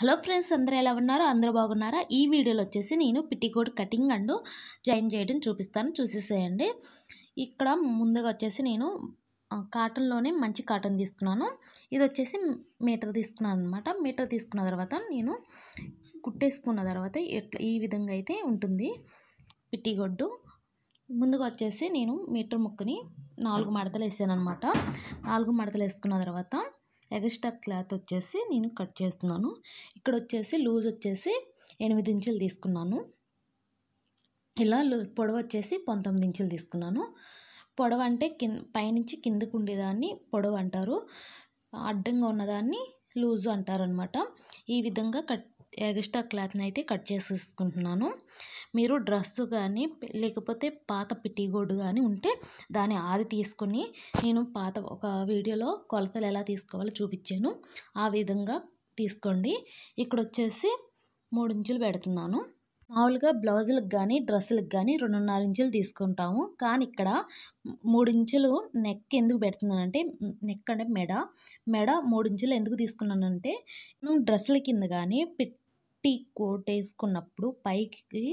hello friends అందరూ ఎలా ఉన్నారో అందరూ బాగున్నారా ఈ వీడియోలో వచ్చేసి నేను పిట్టికోట్ కటింగ్ అండ్ జాయిన్ చేయడం చూపిస్తాను చూసేసేయండి ఇక్కడ ముందుగా వచ్చేసి నేను కాటన్లోనే మంచి కాటన్ తీసుకున్నాను ఇది వచ్చేసి మీటర్ తీసుకున్నాను అనమాట మీటర్ తీసుకున్న తర్వాత నేను కుట్టేసుకున్న తర్వాత ఎట్లా ఈ విధంగా అయితే ఉంటుంది పిట్టిగొడ్డు ముందుగా వచ్చేసి నేను మీటర్ ముక్కని నాలుగు మడతలు వేసాను అనమాట నాలుగు మడతలు వేసుకున్న తర్వాత ఎగస్ట్రా క్లాత్ వచ్చేసి నేను కట్ చేస్తున్నాను ఇక్కడ వచ్చేసి లూజ్ వచ్చేసి ఎనిమిది ఇంచులు తీసుకున్నాను ఇలా పొడవు వచ్చేసి పంతొమ్మిది ఇంచులు తీసుకున్నాను పొడవు అంటే కింద పైనుంచి కిందకు ఉండేదాన్ని పొడవు అంటారు అడ్డంగా ఉన్నదాన్ని లూజు అంటారనమాట ఈ విధంగా కట్ ఎగస్ట్రా క్లాత్ని అయితే కట్ చేసేసుకుంటున్నాను మీరు డ్రెస్ కానీ లేకపోతే పాత పిట్టిగోడు కానీ ఉంటే దాని ఆది తీసుకొని నేను పాత ఒక వీడియోలో కొలతలు ఎలా తీసుకోవాలో చూపించాను ఆ విధంగా తీసుకోండి ఇక్కడ వచ్చేసి మూడు ఇంచులు పెడుతున్నాను మామూలుగా బ్లౌజులకు కానీ డ్రెస్సులకు కానీ రెండున్నర ఇంచులు తీసుకుంటాము కానీ ఇక్కడ మూడు ఇంచులు నెక్ ఎందుకు పెడుతున్నానంటే నెక్ అంటే మెడ మెడ మూడు ఇంచులు ఎందుకు తీసుకున్నానంటే డ్రెస్సుల కింద కానీ పిట్టి కోట్ వేసుకున్నప్పుడు పైకి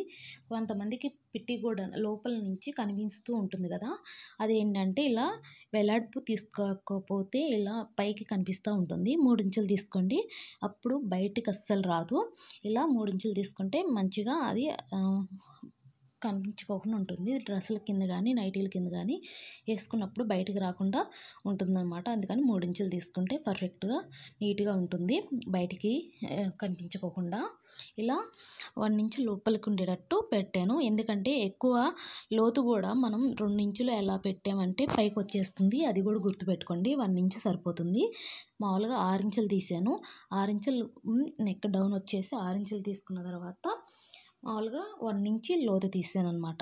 కొంతమందికి పిట్టి గోడ లోపల నుంచి కనిపిస్తూ ఉంటుంది కదా అదేంటంటే ఇలా వెలాడుపు తీసుకోకపోతే ఇలా పైకి కనిపిస్తూ ఉంటుంది మూడించులు తీసుకోండి అప్పుడు బయటికి అస్సలు రాదు ఇలా మూడించులు తీసుకుంటే మంచిగా అది కనిపించుకోకుండా ఉంటుంది డ్రెస్సుల కింద కానీ నైటీల కింద కానీ వేసుకున్నప్పుడు బయటకు రాకుండా ఉంటుంది అనమాట అందుకని మూడించులు తీసుకుంటే పర్ఫెక్ట్గా నీట్గా ఉంటుంది బయటికి కనిపించుకోకుండా ఇలా వన్ ఇంచు లోపలికి ఉండేటట్టు పెట్టాను ఎందుకంటే ఎక్కువ లోతు కూడా మనం రెండు ఇంచులు ఎలా పెట్టామంటే పైకి వచ్చేస్తుంది అది కూడా గుర్తుపెట్టుకోండి వన్ ఇంచు సరిపోతుంది మామూలుగా ఆరించులు తీసాను ఆరించులు నెక్ డౌన్ వచ్చేసి ఆరించులు తీసుకున్న తర్వాత మామూలుగా వన్ ఇంచి లోతు తీసాను అనమాట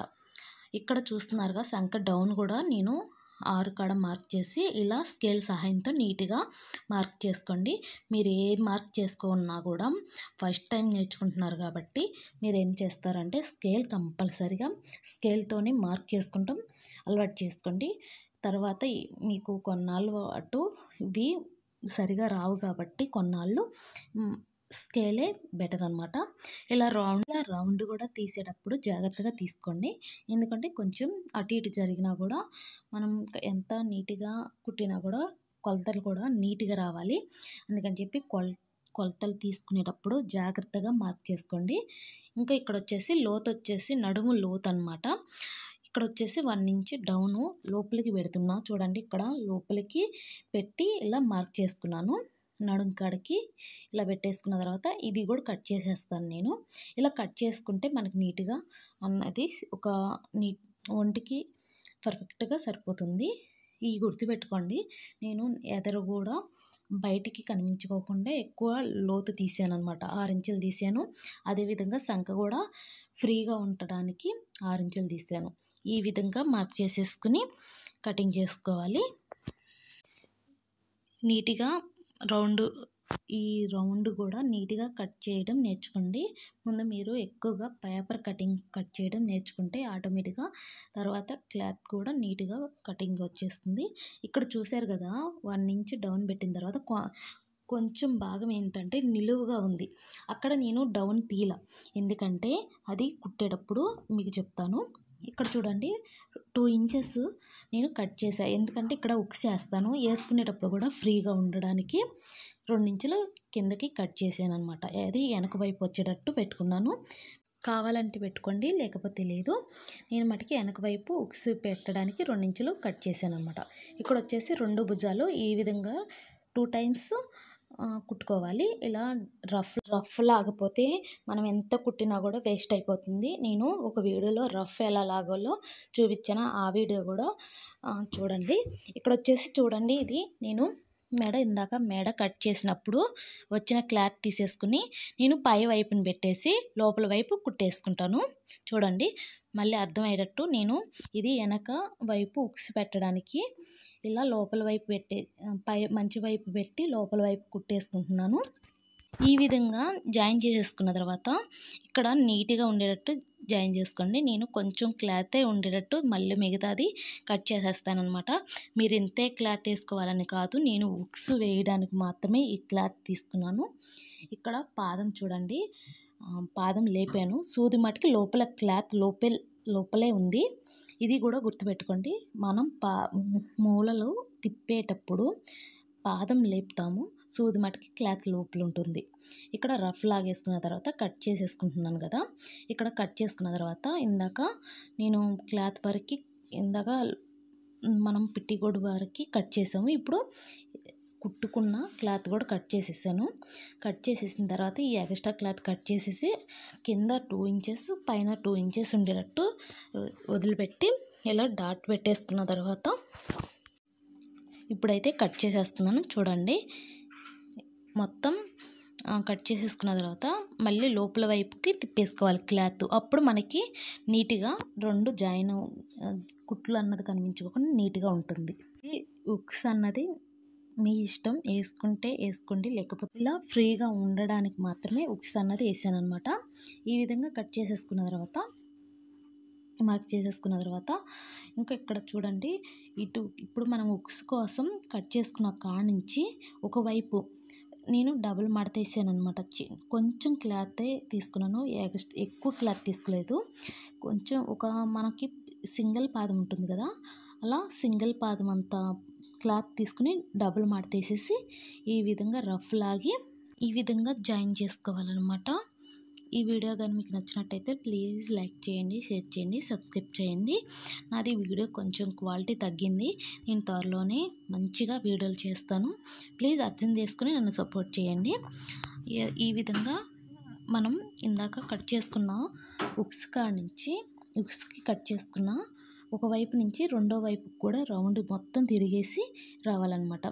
ఇక్కడ చూస్తున్నారుగా శంఖ డౌన్ కూడా నేను ఆరు కాడ మార్క్ చేసి ఇలా స్కేల్ సహాయంతో నీట్గా మార్క్ చేసుకోండి మీరు ఏ మార్క్ చేసుకున్నా కూడా ఫస్ట్ టైం నేర్చుకుంటున్నారు కాబట్టి మీరు ఏం చేస్తారంటే స్కేల్ కంపల్సరిగా స్కేల్తోనే మార్క్ చేసుకుంటాం అలవాటు చేసుకోండి తర్వాత మీకు కొన్నాళ్ళు అటు ఇవి సరిగా రావు కాబట్టి కొన్నాళ్ళు స్కేలే బెటర్ అనమాట ఇలా రౌండ్ రౌండ్ కూడా తీసేటప్పుడు జాగ్రత్తగా తీసుకోండి ఎందుకంటే కొంచెం అటు ఇటు జరిగినా కూడా మనం ఎంత నీట్గా కుట్టినా కూడా కొలతలు కూడా నీట్గా రావాలి అందుకని చెప్పి కొల కొలతలు తీసుకునేటప్పుడు జాగ్రత్తగా మార్క్ చేసుకోండి ఇంకా ఇక్కడ వచ్చేసి లోత్ వచ్చేసి నడుము లోత్ అనమాట ఇక్కడ వచ్చేసి వన్ ఇంచ్ డౌను లోపలికి పెడుతున్నా చూడండి ఇక్కడ లోపలికి పెట్టి ఇలా మార్క్ చేసుకున్నాను నడుం కాడికి ఇలా పెట్టేసుకున్న తర్వాత ఇది కూడా కట్ చేసేస్తాను నేను ఇలా కట్ చేసుకుంటే మనకు నీట్గా అన్నది ఒక నీ ఒంటికి పర్ఫెక్ట్గా సరిపోతుంది ఈ గుర్తుపెట్టుకోండి నేను ఎదరు కూడా బయటికి కనిపించుకోకుండా ఎక్కువ లోతు తీసాను అనమాట ఆరించులు తీసాను అదేవిధంగా శంఖ కూడా ఫ్రీగా ఉండడానికి ఆరించులు తీసాను ఈ విధంగా మార్క్ చేసేసుకుని కటింగ్ చేసుకోవాలి నీట్గా రౌండ్ ఈ రౌండ్ కూడా నీట్గా కట్ చేయడం నేర్చుకోండి ముందు మీరు ఎక్కువగా పేపర్ కటింగ్ కట్ చేయడం నేర్చుకుంటే ఆటోమేటిక్గా తర్వాత క్లాత్ కూడా నీట్గా కటింగ్ వచ్చేస్తుంది ఇక్కడ చూశారు కదా వన్ ఇంచ్ డౌన్ పెట్టిన తర్వాత కొంచెం భాగం ఏంటంటే నిలువుగా ఉంది అక్కడ నేను డౌన్ తీల ఎందుకంటే అది కుట్టేటప్పుడు మీకు చెప్తాను ఇక్కడ చూడండి టూ ఇంచెస్ నేను కట్ చేశాను ఎందుకంటే ఇక్కడ ఉక్స్ వేస్తాను వేసుకునేటప్పుడు కూడా ఫ్రీగా ఉండడానికి రెండు ఇంచులు కిందకి కట్ చేశాను అనమాట అది వెనక వైపు వచ్చేటట్టు పెట్టుకున్నాను కావాలంటే పెట్టుకోండి లేకపోతే లేదు నేను మటుకి వెనక వైపు ఉక్స్ పెట్టడానికి రెండించులు కట్ చేశాను అనమాట ఇక్కడ వచ్చేసి రెండు భుజాలు ఈ విధంగా టూ టైమ్స్ కుట్టుకోవాలి ఇలా రఫ్ రఫ్ లాగపోతే మనం ఎంత కుట్టినా కూడా వేస్ట్ అయిపోతుంది నేను ఒక వీడియోలో రఫ్ ఎలా లాగాలో చూపించిన ఆ వీడియో కూడా చూడండి ఇక్కడ వచ్చేసి చూడండి ఇది నేను మెడ ఇందాక మెడ కట్ చేసినప్పుడు వచ్చిన క్లాత్ తీసేసుకుని నేను పై వైపుని పెట్టేసి లోపల వైపు కుట్టేసుకుంటాను చూడండి మళ్ళీ అర్థమయ్యేటట్టు నేను ఇది వెనక వైపు ఉక్సి పెట్టడానికి ఇలా లోపల వైపు పెట్టే పై మంచి వైపు పెట్టి లోపల వైపు కుట్టేసుకుంటున్నాను ఈ విధంగా జాయిన్ చేసేసుకున్న తర్వాత ఇక్కడ నీట్గా ఉండేటట్టు జాయిన్ చేసుకోండి నేను కొంచెం క్లాతే ఉండేటట్టు మళ్ళీ మిగతాది కట్ చేసేస్తానమాట మీరు ఇంతే క్లాత్ వేసుకోవాలని కాదు నేను ఉక్స్ వేయడానికి మాత్రమే ఈ క్లాత్ తీసుకున్నాను ఇక్కడ పాదం చూడండి పాదం లేపాను సూది మటుకి లోపల క్లాత్ లోపే లోపలే ఉంది ఇది కూడా గుర్తుపెట్టుకోండి మనం పా మూలలు తిప్పేటప్పుడు పాదం లేపుతాము సూది మటుకి క్లాత్ లోపల ఉంటుంది ఇక్కడ రఫ్ లాగేసుకున్న తర్వాత కట్ చేసేసుకుంటున్నాను కదా ఇక్కడ కట్ చేసుకున్న తర్వాత ఇందాక నేను క్లాత్ వరకు ఇందాక మనం పిట్టిగోడు వరకు కట్ చేసాము ఇప్పుడు కుట్టుకున్న క్లాత్ కూడా కట్ చేసేసాను కట్ చేసేసిన తర్వాత ఈ ఎక్స్ట్రా క్లాత్ కట్ చేసేసి కింద టూ ఇంచెస్ పైన టూ ఇంచెస్ ఉండేటట్టు వదిలిపెట్టి ఇలా డాట్ పెట్టేసుకున్న తర్వాత ఇప్పుడైతే కట్ చేసేస్తున్నాను చూడండి మొత్తం కట్ చేసేసుకున్న తర్వాత మళ్ళీ లోపల వైపుకి తిప్పేసుకోవాలి క్లాత్ అప్పుడు మనకి నీట్గా రెండు జాయిన్ కుట్లు అన్నది కనిపించుకోకుండా నీట్గా ఉంటుంది ఉక్స్ అన్నది మీ ఇష్టం వేసుకుంటే వేసుకోండి లేకపోతే ఇలా ఫ్రీగా ఉండడానికి మాత్రమే ఉక్స్ అన్నది వేసాను అనమాట ఈ విధంగా కట్ చేసేసుకున్న తర్వాత మార్క్ చేసేసుకున్న తర్వాత ఇంకా ఇక్కడ చూడండి ఇటు ఇప్పుడు మనం ఉక్స్ కోసం కట్ చేసుకున్న కాడ నుంచి ఒకవైపు నేను డబుల్ మడతేసాను అనమాట కొంచెం క్లాత్ తీసుకున్నాను ఎక్కువ క్లాత్ తీసుకోలేదు కొంచెం ఒక మనకి సింగిల్ పాదం ఉంటుంది కదా అలా సింగిల్ పాదం అంతా క్లాత్ తీసుకుని డబుల్ మడతేసేసి ఈ విధంగా రఫ్ లాగి ఈ విధంగా జాయిన్ చేసుకోవాలన్నమాట ఈ వీడియో కానీ మీకు నచ్చినట్టయితే ప్లీజ్ లైక్ చేయండి షేర్ చేయండి సబ్స్క్రైబ్ చేయండి నాది వీడియో కొంచెం క్వాలిటీ తగ్గింది నేను త్వరలోనే మంచిగా వీడియోలు చేస్తాను ప్లీజ్ అర్థం చేసుకుని నన్ను సపోర్ట్ చేయండి ఈ విధంగా మనం ఇందాక కట్ చేసుకున్న ఉక్స్ కాడ నుంచి ఉక్స్కి కట్ చేసుకున్న ఒకవైపు నుంచి రెండో వైపు కూడా రౌండ్ మొత్తం తిరిగేసి రావాలన్నమాట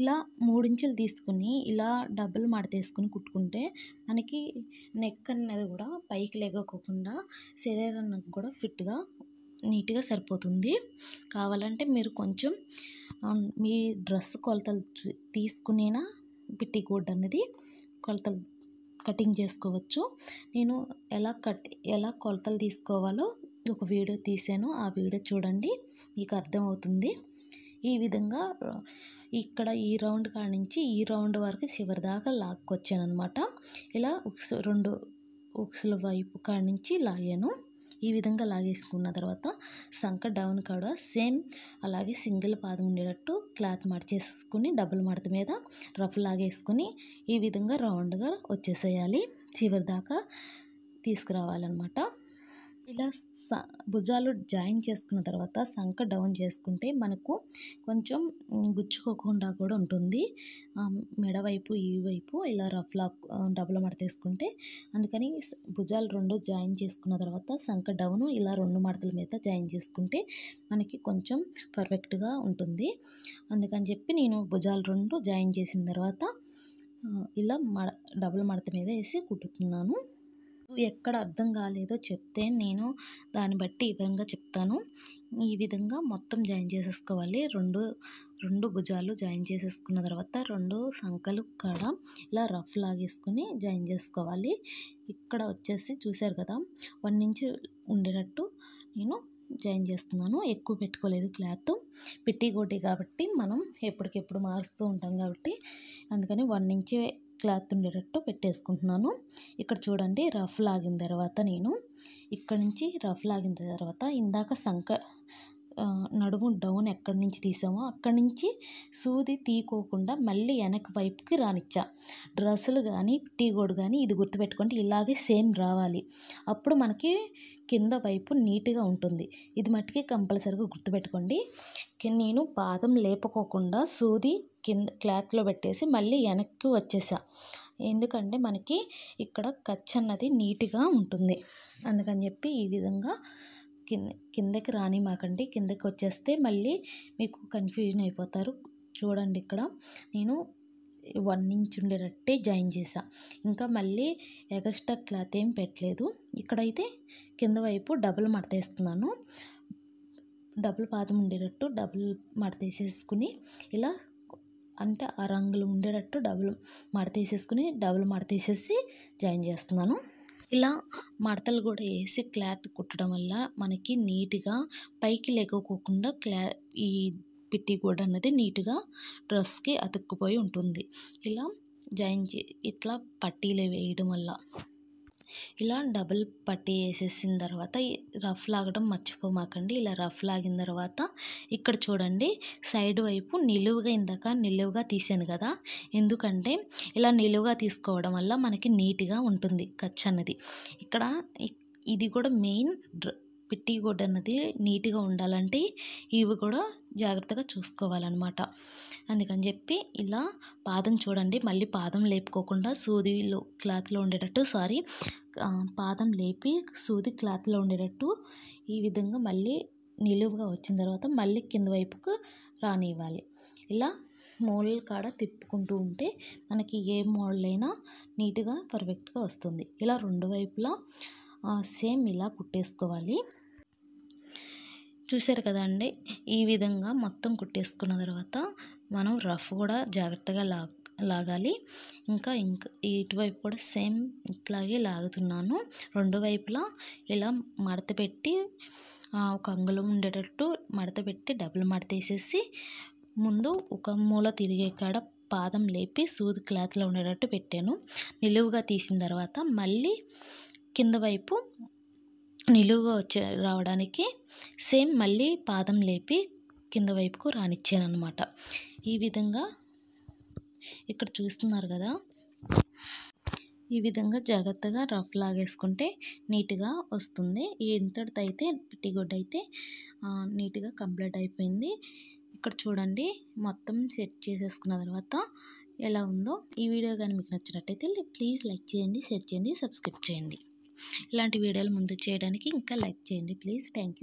ఇలా మూడించులు తీసుకుని ఇలా డబ్బులు మడతేసుకుని కుట్టుకుంటే మనకి నెక్ అనేది కూడా పైకి లేగకోకుండా శరీరానికి కూడా ఫిట్గా నీట్గా సరిపోతుంది కావాలంటే మీరు కొంచెం మీ డ్రెస్ కొలతలు తీసుకునేనా పిట్టి గోడ్ అనేది కొలతలు కటింగ్ చేసుకోవచ్చు నేను ఎలా కట్ ఎలా కొలతలు తీసుకోవాలో ఒక వీడియో తీసాను ఆ వీడియో చూడండి మీకు అర్థమవుతుంది ఈ విధంగా ఇక్కడ ఈ రౌండ్ కాడ నుంచి ఈ రౌండ్ వరకు చివరి దాకా లాక్కొచ్చాను అనమాట ఇలా ఉక్స్ రెండు ఉక్సుల వైపు కాడ నుంచి లాగాను ఈ విధంగా లాగేసుకున్న తర్వాత సంక డౌన్ కాడ సేమ్ అలాగే సింగిల్ పాదం ఉండేటట్టు క్లాత్ మార్చేసుకుని డబుల్ మడత మీద రఫ్ లాగేసుకుని ఈ విధంగా రౌండ్గా వచ్చేసేయాలి చివరి దాకా తీసుకురావాలన్నమాట ఇలా స భుజాలు జాయిన్ చేసుకున్న తర్వాత సంక డౌన్ చేసుకుంటే మనకు కొంచెం గుచ్చుకోకుండా కూడా ఉంటుంది మెడవైపు ఈ వైపు ఇలా రఫ్ లాక్ డబుల్ మడత వేసుకుంటే అందుకని భుజాలు రెండు జాయిన్ చేసుకున్న తర్వాత సంక డౌన్ ఇలా రెండు మడతల మీద జాయిన్ చేసుకుంటే మనకి కొంచెం పర్ఫెక్ట్గా ఉంటుంది అందుకని చెప్పి నేను భుజాలు రెండు జాయిన్ చేసిన తర్వాత ఇలా మడ డబుల్ మడత మీద వేసి కుట్టుతున్నాను ఎక్కడ అర్థం కాలేదో చెప్తే నేను దాన్ని బట్టి ఈ విధంగా చెప్తాను ఈ విధంగా మొత్తం జాయిన్ చేసేసుకోవాలి రెండు రెండు భుజాలు జాయిన్ చేసేసుకున్న తర్వాత రెండు సంఖలు కాడ ఇలా రఫ్ లాగేసుకొని జాయిన్ చేసుకోవాలి ఇక్కడ వచ్చేసి చూశారు కదా వన్ ఇంచ్ ఉండేటట్టు నేను జాయిన్ చేస్తున్నాను ఎక్కువ పెట్టుకోలేదు క్లాత్ పెట్టి కాబట్టి మనం ఎప్పటికెప్పుడు మారుస్తూ ఉంటాం కాబట్టి అందుకని వన్ ఇంచే క్లాత్ ఉండేటట్టు పెట్టేసుకుంటున్నాను ఇక్కడ చూడండి రఫ్ లాగిన తర్వాత నేను ఇక్కడ నుంచి రఫ్ లాగిన తర్వాత ఇందాక సంక నడుము డౌన్ ఎక్కడి నుంచి తీసామో అక్కడి నుంచి సూది తీకోకుండా మళ్ళీ వెనక వైపుకి రానిచ్చా డ్రెస్సులు కానీ టీగోడు కానీ ఇది గుర్తుపెట్టుకోండి ఇలాగే సేమ్ రావాలి అప్పుడు మనకి కింద వైపు నీట్గా ఉంటుంది ఇది మట్టికి కంపల్సరీగా గుర్తుపెట్టుకోండి నేను పాదం లేపకోకుండా సూది కింద క్లాత్లో పెట్టేసి మళ్ళీ వెనక్కి వచ్చేసా ఎందుకంటే మనకి ఇక్కడ ఖర్చు అన్నది నీట్గా ఉంటుంది అందుకని చెప్పి ఈ విధంగా కింద కిందకి రాని మాకండి కిందకి వచ్చేస్తే మళ్ళీ మీకు కన్ఫ్యూజన్ అయిపోతారు చూడండి ఇక్కడ నేను వన్ ఇంచ్ ఉండేటట్టే జాయిన్ చేసా ఇంకా మళ్ళీ ఎగస్ట్రా క్లాత్ ఏం పెట్టలేదు ఇక్కడైతే కింద వైపు డబుల్ మడతేస్తున్నాను డబుల్ పాదం ఉండేటట్టు డబుల్ మడతేసేసుకుని ఇలా అంటే ఆ రంగులు ఉండేటట్టు డబుల్ మడత వేసేసుకుని డబుల్ మడత వేసేసి జాయిన్ చేస్తున్నాను ఇలా మడతలు కూడా వేసి క్లాత్ కుట్టడం వల్ల మనకి నీట్గా పైకి లెగకోకుండా క్లా ఈ పిట్టి కూడా అన్నది నీట్గా డ్రెస్కి అతుక్కుపోయి ఉంటుంది ఇలా జాయిన్ చే ఇట్లా పట్టీలు వేయడం వల్ల ఇలా డబుల్ పట్టి వేసేసిన తర్వాత రఫ్ లాగడం మర్చిపోమాకండి ఇలా రఫ్ లాగిన తర్వాత ఇక్కడ చూడండి సైడ్ వైపు నిలువుగా ఇందాక నిలువుగా తీసాను కదా ఎందుకంటే ఇలా నిలువుగా తీసుకోవడం వల్ల మనకి నీట్గా ఉంటుంది ఖర్చు అన్నది ఇక్కడ ఇది కూడా మెయిన్ పిట్టి గుడ్డ అన్నది నీట్గా ఉండాలంటే ఇవి కూడా జాగ్రత్తగా చూసుకోవాలన్నమాట అందుకని చెప్పి ఇలా పాదం చూడండి మళ్ళీ పాదం లేపుకోకుండా సూదిలో క్లాత్లో ఉండేటట్టు సారీ పాదం లేపి సూది క్లాత్లో ఉండేటట్టు ఈ విధంగా మళ్ళీ నిలువుగా వచ్చిన తర్వాత మళ్ళీ కింద వైపుకు రానివ్వాలి ఇలా మోల్ కాడ తిప్పుకుంటూ ఉంటే మనకి ఏ మోడల్ అయినా నీట్గా పర్ఫెక్ట్గా వస్తుంది ఇలా రెండు వైపులా సేమ్ ఇలా కుట్టేసుకోవాలి చూసారు కదండి ఈ విధంగా మొత్తం కుట్టేసుకున్న తర్వాత మనం రఫ్ కూడా జాగ్రత్తగా లా లాగాలి ఇంకా ఇంకా ఇటువైపు కూడా సేమ్ ఇట్లాగే లాగుతున్నాను రెండు వైపులా ఇలా మడత పెట్టి ఒక అంగుళం ఉండేటట్టు మడత పెట్టి డబుల్ మడత వేసేసి ముందు ఒక మూల తిరిగే కాడ పాదం లేపి సూది క్లాత్లో ఉండేటట్టు పెట్టాను నిలువుగా తీసిన తర్వాత మళ్ళీ కింద వైపు నిలువుగా వచ్చే రావడానికి సేమ్ మళ్ళీ పాదం లేపి కింద వైపుకు రానిచ్చాను అనమాట ఈ విధంగా ఇక్కడ చూస్తున్నారు కదా ఈ విధంగా జాగ్రత్తగా రఫ్ లాగేసుకుంటే నీట్గా వస్తుంది ఇంతటితో అయితే పిట్టిగొడ్డ అయితే నీట్గా కంప్లీట్ అయిపోయింది ఇక్కడ చూడండి మొత్తం సెట్ చేసేసుకున్న తర్వాత ఎలా ఉందో ఈ వీడియో కానీ మీకు నచ్చినట్టయితే ప్లీజ్ లైక్ చేయండి షేర్ చేయండి సబ్స్క్రైబ్ చేయండి ఇలాంటి వీడియోలు ముందు చేయడానికి ఇంకా లైక్ చేయండి ప్లీజ్ థ్యాంక్